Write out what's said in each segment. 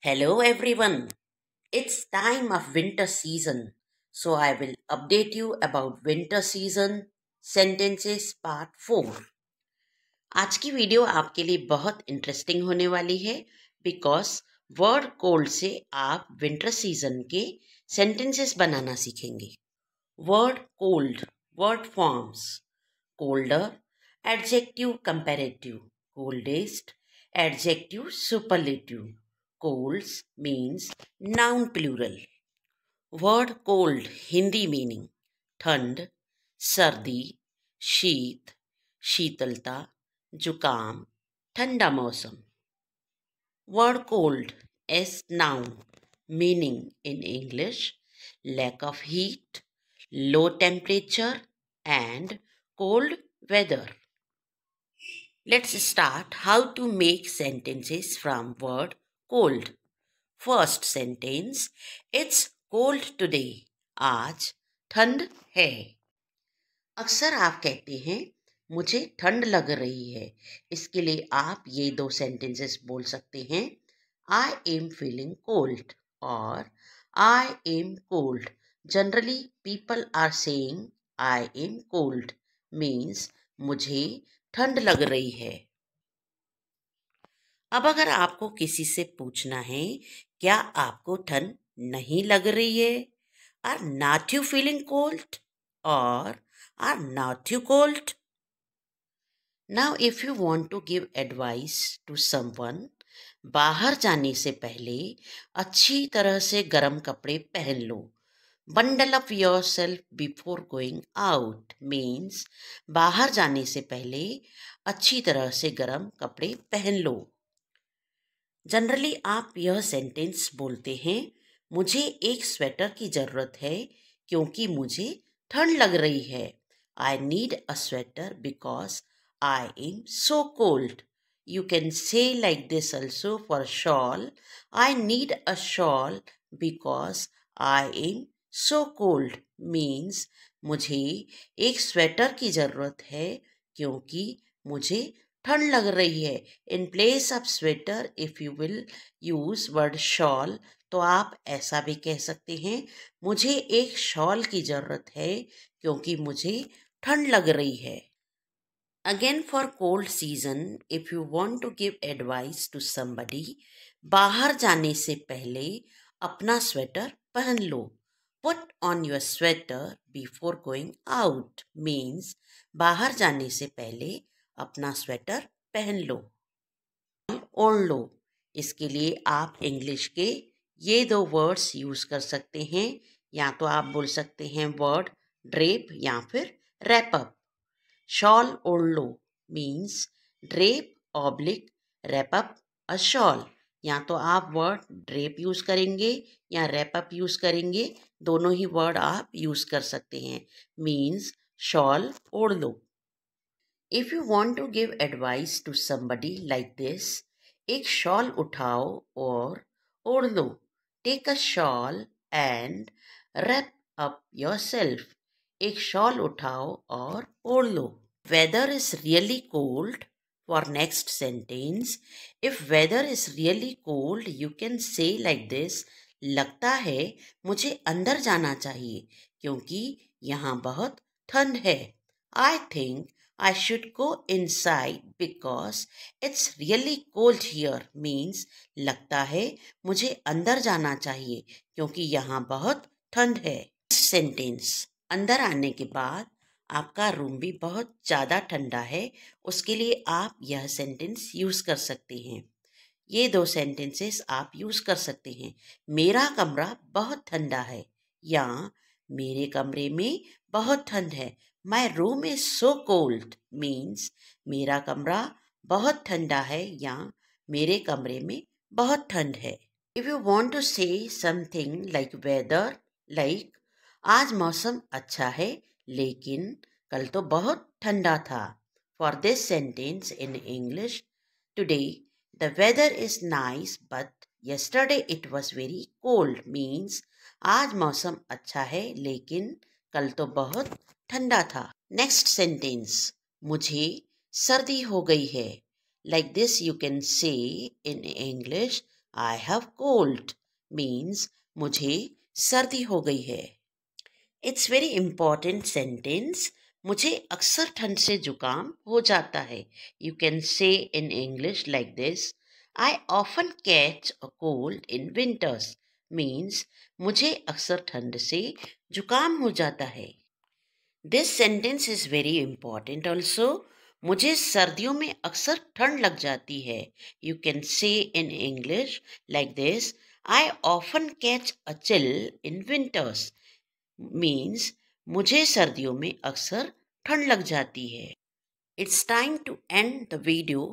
Hello everyone. It's time of winter season. So I will update you about winter season sentences part 4. आज की video आपके लिए बहुत interesting होने वाली है बिकॉज वर्ड कोल्ड से आप विंटर सीजन के सेंटेंसेस बनाना सीखेंगे word cold word forms colder adjective comparative coldest adjective superlative Cold's means noun plural. Word cold Hindi meaning ठंड सर्दी शीत शीतलता जुकाम ठंडा मौसम cold is noun meaning in English lack of heat, low temperature, and cold weather. Let's start how to make sentences from word cold first sentence it's cold today आज ठंड है अक्सर आप कहते हैं मुझे ठंड लग रही है इसके लिए आप ये दो सेंटेंसेस बोल सकते हैं आई एम फीलिंग कोल्ड और I am cold generally people are saying I am cold means मुझे ठंड लग रही है अब अगर आपको किसी से पूछना है क्या आपको ठंड नहीं लग रही है are not you feeling cold और are not you cold now if you want to give advice to someone बाहर जाने से पहले अच्छी तरह से गर्म कपड़े पहन लो bundle up yourself before going out means बाहर जाने से पहले अच्छी तरह से गर्म कपड़े पहन लो जनरली आप यह सेंटेंस बोलते हैं मुझे एक स्वेटर की ज़रूरत है क्योंकि मुझे ठंड लग रही है I need a sweater because I am so cold you can say like this also for shawl I need a shawl because I am so cold means मुझे एक स्वेटर की ज़रूरत है क्योंकि मुझे ठंड लग रही है in place of sweater if you will use word shawl तो आप ऐसा भी कह सकते हैं मुझे एक शॉल की ज़रूरत है क्योंकि मुझे ठंड लग रही है again for cold season if you want to give advice to somebody बाहर जाने से पहले अपना स्वेटर पहन लो put on your sweater before going out means बाहर जाने से पहले अपना स्वेटर पहन लो ओढ़ लो इसके लिए आप इंग्लिश के ये दो वर्ड्स यूज़ कर सकते हैं या तो आप बोल सकते हैं वर्ड ड्रेप या फिर रैपअप शॉल ओढ़ लो means drape oblique wrap up a shawl या तो आप वर्ड ड्रेप यूज़ करेंगे या रैपअप यूज़ करेंगे दोनों ही वर्ड आप यूज़ कर सकते हैं मीन्स शॉल ओढ़ लो if you want to give advice to somebody like this एक शॉल उठाओ और ओढ़ लो take a shawl and wrap up yourself एक शॉल उठाओ और ओढ़ लो weather is really cold for next sentence if weather is really cold you can say like this लगता है मुझे अंदर जाना चाहिए क्योंकि यहाँ बहुत ठंड है I think I should go inside because it's really cold here means लगता है मुझे अंदर जाना चाहिए क्योंकि यहाँ बहुत ठंड है सेंटेंस अंदर आने के बाद आपका रूम भी बहुत ज़्यादा ठंडा है उसके लिए आप यह सेंटेंस यूज़ कर सकते हैं ये दो सेंटेंसेस आप यूज़ कर सकते हैं मेरा कमरा बहुत ठंडा है या मेरे कमरे में बहुत ठंड है my room is so cold means मेरा कमरा बहुत ठंडा है या मेरे कमरे में बहुत ठंड है if you want to say something like weather like आज मौसम अच्छा है लेकिन कल तो बहुत ठंडा था for this sentence in English today the weather is nice but yesterday it was very cold means आज मौसम अच्छा है लेकिन कल तो बहुत ठंडा था नेक्स्ट सेंटेंस मुझे सर्दी हो गई है like this you can say in English I have cold means मुझे सर्दी हो गई है इट्स वेरी इंपॉर्टेंट सेंटेंस मुझे अक्सर ठंड से जुकाम हो जाता है you can say in English like this I often catch a cold in winters means मुझे अक्सर ठंड से जुकाम हो जाता है this sentence is very important also मुझे सर्दियों में अक्सर ठंड लग जाती है you can say in English like this I often catch a chill in winters means मुझे सर्दियों में अक्सर ठंड लग जाती है it's time to end the video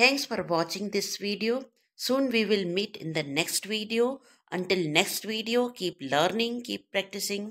thanks for watching this video soon we will meet in the next video until next video keep learning keep practising